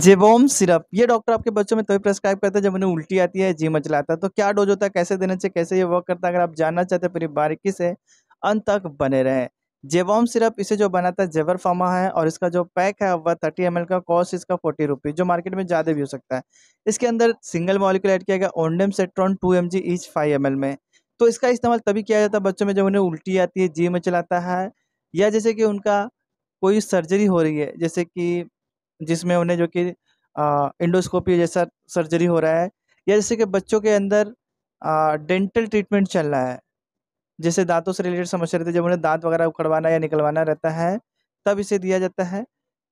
जेबोम syrup ये doctor आपके बच्चों में तभी प्रेस्क्राइब करते हैं जब उन्हें उल्टी आती है जी मचलाता है तो क्या डोज होता है कैसे देना चाहिए कैसे ये वर्क करता है अगर आप जानना चाहते हैं पूरी बारीकी से अंत तक बने रहें जेबोम सिरप इसे जो बनाता है जेवर फार्मा है और इसका जो पैक है वह थर्टी एम का कॉस्ट इसका फोर्टी रुपीज़ जो मार्केट में ज़्यादा भी हो सकता है इसके अंदर सिंगल मॉलिकल ऐड किया गया ondansetron two M G each five M में तो इसका इस्तेमाल तभी किया जाता है बच्चों में जब उन्हें उल्टी आती है जी मचलाता है या जैसे कि उनका कोई सर्जरी हो रही है जैसे कि जिसमें उन्हें जो कि इंडोस्कोपी जैसा सर्जरी हो रहा है या जैसे कि बच्चों के अंदर डेंटल ट्रीटमेंट चल रहा है जैसे दांतों से रिलेटेड समस्या रहती है जब उन्हें दांत वगैरह उखड़वाना या निकलवाना रहता है तब इसे दिया जाता है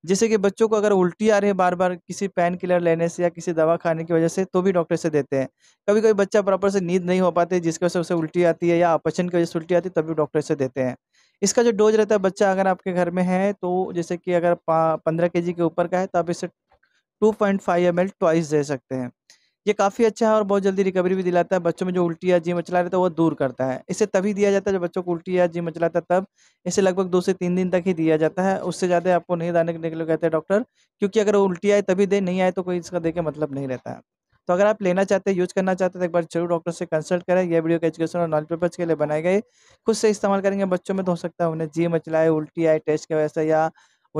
जैसे कि बच्चों को अगर उल्टी आ रही है बार बार किसी पेन किलर लेने से या किसी दवा खाने की वजह से तो भी डॉक्टर से देते हैं कभी कभी बच्चा प्रॉपर से नींद नहीं हो पाते जिसकी वजह से उसे उल्टी आती है या अपचन की वजह से उल्टी आती है तब भी डॉक्टर से देते हैं इसका जो डोज रहता है बच्चा अगर आपके घर में है तो जैसे कि अगर पंद्रह के के ऊपर का है तो आप इसे two point five M L twice दे सकते हैं ये काफ़ी अच्छा है और बहुत जल्दी रिकवरी भी दिलाता है बच्चों में जो उल्टी या जी मचला रहता है वो दूर करता है इसे तभी दिया जाता है जब बच्चों को उल्टी या जी मचलाता है तब इसे लगभग दो से तीन दिन तक ही दिया जाता है उससे ज़्यादा आपको नहीं दाने के लिए कहते हैं डॉक्टर क्योंकि अगर वो उल्टी आए तभी दे नहीं आए तो कोई इसका दे के मतलब नहीं रहता है तो अगर आप लेना चाहते हैं यूज़ करना चाहते हैं तो एक बार जरूर डॉक्टर से कंसल्ट करें यह वीडियो के एजुकेशन और नॉलेज पेपर्स के लिए बनाए गए खुद से इस्तेमाल करेंगे बच्चों में तो हो सकता है उन्हें जी मचलाए उल्टी आए टेस्ट की वजह से या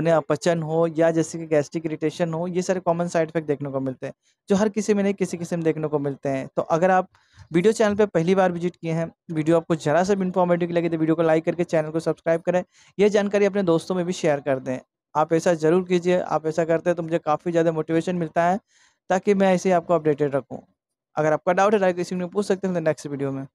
उन्हें अपचन हो या जैसे कि गैस्ट्रिक इरिटेशन हो ये सारे कॉमन साइड इफेक्ट देखने को मिलते हैं जो हर किसी में नहीं किसी किसी में देखने को मिलते हैं तो अगर आप वीडियो चैनल पर पहली बार विजिट किए हैं वीडियो आपको जरा सा भी इन्फॉर्मेटिव लगे तो वीडियो को लाइक करके चैनल को सब्सक्राइब करें यह जानकारी अपने दोस्तों में भी शेयर कर दें आप ऐसा ज़रूर कीजिए आप ऐसा करते हैं तो मुझे काफ़ी ज़्यादा मोटिवेशन मिलता है ताकि मैं ऐसे आपको अपडेटेड रखूँ अगर आपका डाउट है डायरेक्ट इसी में पूछ सकते हैं नेक्स्ट वीडियो में